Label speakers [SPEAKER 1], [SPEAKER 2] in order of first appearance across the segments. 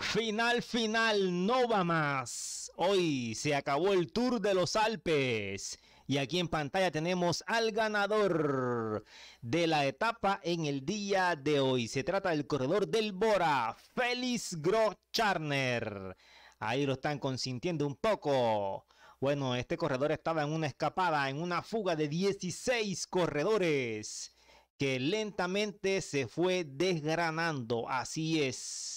[SPEAKER 1] Final, final, no va más. Hoy se acabó el Tour de los Alpes. Y aquí en pantalla tenemos al ganador de la etapa en el día de hoy. Se trata del corredor del Bora, Félix Grocharner. Ahí lo están consintiendo un poco. Bueno, este corredor estaba en una escapada, en una fuga de 16 corredores que lentamente se fue desgranando. Así es.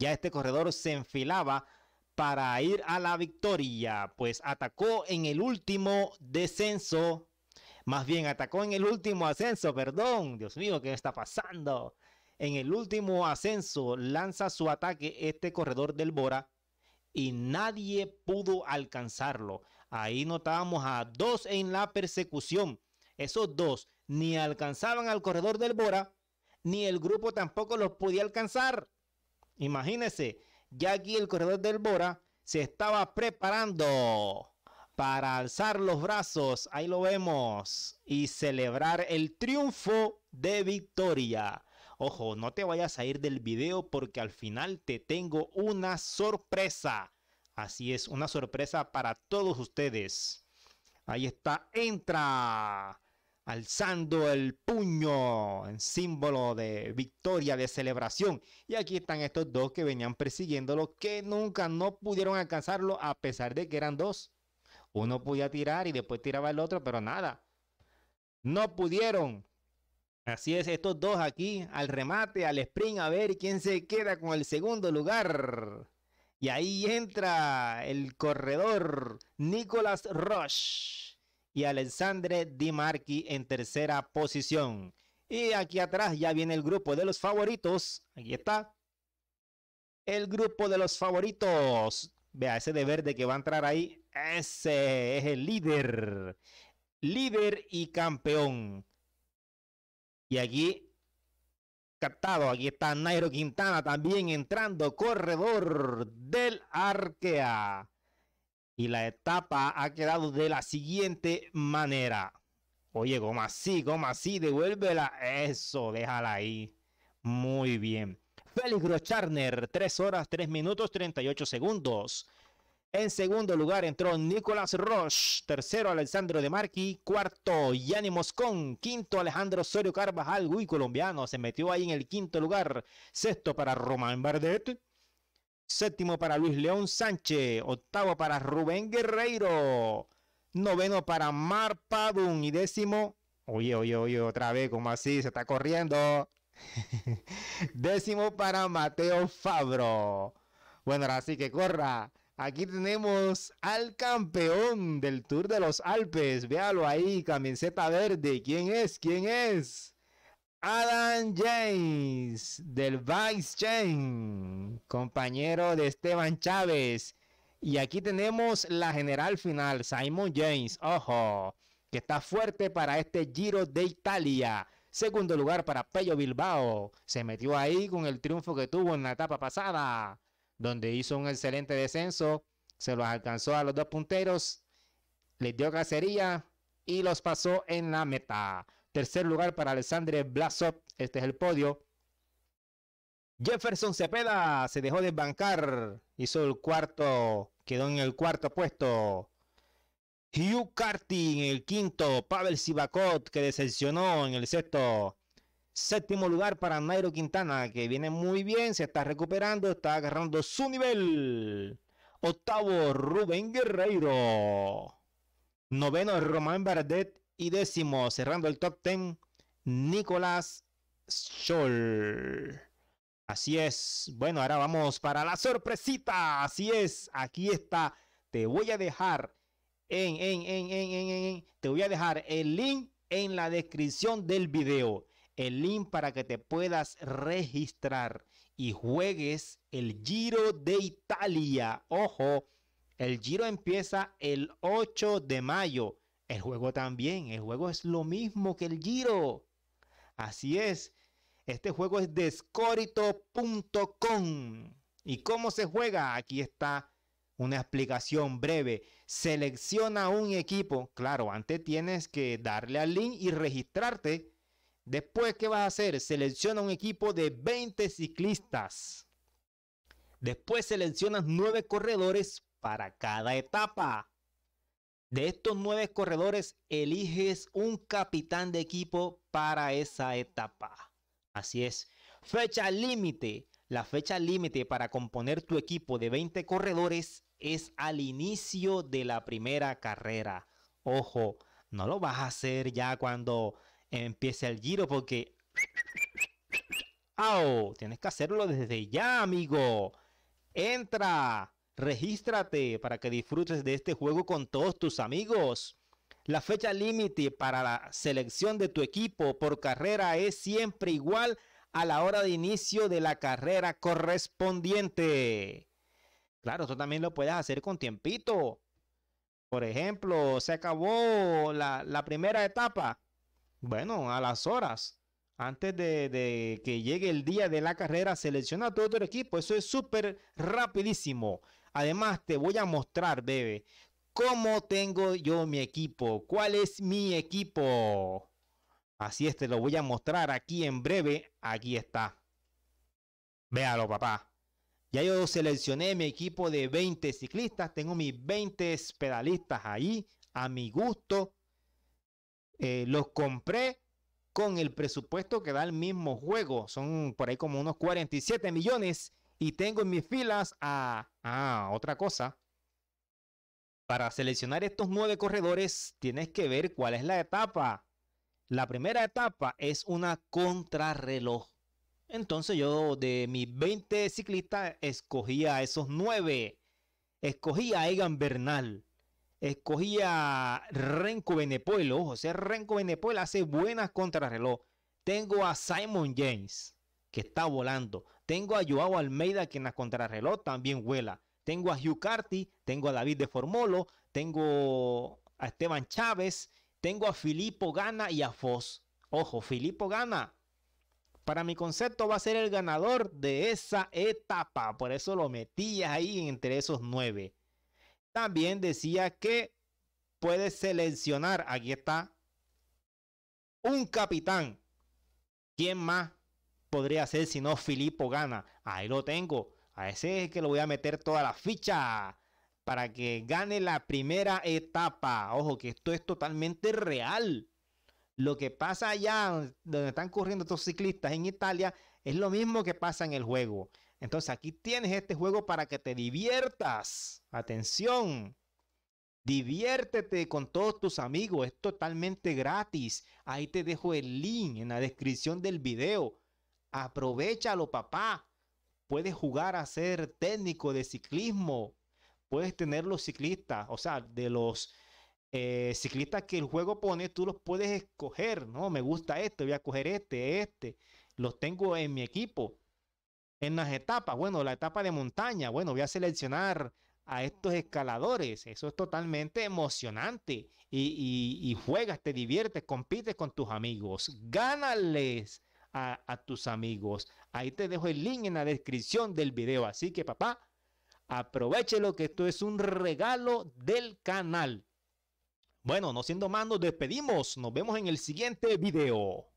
[SPEAKER 1] Ya este corredor se enfilaba para ir a la victoria, pues atacó en el último descenso, más bien atacó en el último ascenso, perdón, Dios mío, ¿qué está pasando? En el último ascenso lanza su ataque este corredor del Bora y nadie pudo alcanzarlo. Ahí notábamos a dos en la persecución. Esos dos ni alcanzaban al corredor del Bora, ni el grupo tampoco los podía alcanzar. Imagínense, ya aquí el corredor del Bora se estaba preparando para alzar los brazos, ahí lo vemos, y celebrar el triunfo de victoria. Ojo, no te vayas a ir del video porque al final te tengo una sorpresa. Así es, una sorpresa para todos ustedes. Ahí está, entra alzando el puño en símbolo de victoria, de celebración. Y aquí están estos dos que venían persiguiéndolo, que nunca no pudieron alcanzarlo a pesar de que eran dos. Uno podía tirar y después tiraba el otro, pero nada. No pudieron. Así es, estos dos aquí al remate, al sprint, a ver quién se queda con el segundo lugar. Y ahí entra el corredor Nicolas Roche y Alexandre Di Marchi en tercera posición. Y aquí atrás ya viene el grupo de los favoritos. Aquí está. El grupo de los favoritos. Vea, ese de verde que va a entrar ahí. Ese es el líder. Líder y campeón. Y aquí captado. Aquí está Nairo Quintana también entrando, corredor del arquea y la etapa ha quedado de la siguiente manera. Oye, goma así, goma así, devuélvela. Eso, déjala ahí. Muy bien. Félix Grocharner, 3 horas, 3 minutos, 38 segundos. En segundo lugar entró Nicolás Roche. Tercero, Alessandro De Marchi. Cuarto, Yanni Moscón. Quinto, Alejandro Osorio Carvajal. Uy, colombiano, se metió ahí en el quinto lugar. Sexto para Román Bardet. Séptimo para Luis León Sánchez. Octavo para Rubén Guerreiro. Noveno para Mar Padun. Y décimo. Oye, oye, oye, otra vez, como así, se está corriendo. décimo para Mateo Fabro. Bueno, ahora sí que corra. Aquí tenemos al campeón del Tour de los Alpes. Véalo ahí, camiseta verde. ¿Quién es? ¿Quién es? Adam James del Vice Chain, compañero de Esteban Chávez. Y aquí tenemos la general final, Simon James, ojo, que está fuerte para este Giro de Italia. Segundo lugar para Pello Bilbao, se metió ahí con el triunfo que tuvo en la etapa pasada, donde hizo un excelente descenso, se los alcanzó a los dos punteros, les dio cacería y los pasó en la meta. Tercer lugar para Alexandre Blasov. Este es el podio. Jefferson Cepeda se dejó desbancar. Hizo el cuarto. Quedó en el cuarto puesto. Hugh Carty en el quinto. Pavel Sivakot que decepcionó en el sexto. Séptimo lugar para Nairo Quintana, que viene muy bien, se está recuperando, está agarrando su nivel. Octavo, Rubén Guerreiro. Noveno, Román Bardet. Y décimo, cerrando el top ten, Nicolás Scholl. Así es. Bueno, ahora vamos para la sorpresita. Así es. Aquí está. Te voy a dejar en, en, en, en, en, Te voy a dejar el link en la descripción del video. El link para que te puedas registrar y juegues el Giro de Italia. Ojo, el Giro empieza el 8 de mayo. El juego también, el juego es lo mismo que el giro. Así es, este juego es descorito.com. ¿Y cómo se juega? Aquí está una explicación breve. Selecciona un equipo. Claro, antes tienes que darle al link y registrarte. Después, ¿qué vas a hacer? Selecciona un equipo de 20 ciclistas. Después seleccionas 9 corredores para cada etapa. De estos nueve corredores, eliges un capitán de equipo para esa etapa. Así es. Fecha límite. La fecha límite para componer tu equipo de 20 corredores es al inicio de la primera carrera. Ojo, no lo vas a hacer ya cuando empiece el giro porque... ¡Au! Tienes que hacerlo desde ya, amigo. Entra Regístrate para que disfrutes de este juego con todos tus amigos. La fecha límite para la selección de tu equipo por carrera es siempre igual a la hora de inicio de la carrera correspondiente. Claro, tú también lo puedes hacer con tiempito. Por ejemplo, se acabó la primera etapa. Bueno, a las horas antes de, que llegue el día de la carrera, selecciona todo tu otro equipo. Eso es súper rapidísimo. Además, te voy a mostrar, bebé, cómo tengo yo mi equipo. ¿Cuál es mi equipo? Así es, te lo voy a mostrar aquí en breve. Aquí está. Véalo, papá. Ya yo seleccioné mi equipo de 20 ciclistas. Tengo mis 20 pedalistas ahí a mi gusto. Eh, los compré con el presupuesto que da el mismo juego. Son por ahí como unos 47 millones. Y tengo en mis filas a... Ah, otra cosa. Para seleccionar estos nueve corredores tienes que ver cuál es la etapa. La primera etapa es una contrarreloj. Entonces yo de mis 20 ciclistas escogía a esos nueve. Escogí a Egan Bernal escogía Renko Benepuelo. José Renko Benepuelo hace buenas contrarreloj. Tengo a Simon James, que está volando. Tengo a Joao Almeida, que en la contrarreloj también vuela. Tengo a Hugh Carty, tengo a David de Formolo, tengo a Esteban Chávez, tengo a Filipo Gana y a Foss. Ojo, Filipo Gana. Para mi concepto va a ser el ganador de esa etapa. Por eso lo metí ahí entre esos nueve. También decía que puede seleccionar, aquí está, un capitán. ¿Quién más podría ser si no Filippo gana? Ahí lo tengo. A ese es que lo voy a meter toda la ficha para que gane la primera etapa. Ojo, que esto es totalmente real. Lo que pasa allá donde están corriendo estos ciclistas en Italia es lo mismo que pasa en el juego. Entonces aquí tienes este juego para que te diviertas. Atención. Diviértete con todos tus amigos. Es totalmente gratis. Ahí te dejo el link en la descripción del video. Aprovechalo, papá. Puedes jugar a ser técnico de ciclismo. Puedes tener los ciclistas, o sea, de los eh, ciclistas que el juego pone, tú los puedes escoger. No, me gusta este, voy a coger este, este. Los tengo en mi equipo en las etapas. Bueno, la etapa de montaña, bueno, voy a seleccionar a estos escaladores. Eso es totalmente emocionante. Y, juegas, te diviertes, compites con tus amigos. Gánales a, a tus amigos. Ahí te dejo el link en la descripción del video. Así que papá, aprovechelo que esto es un regalo del canal. Bueno, no siendo más, nos despedimos. Nos vemos en el siguiente video.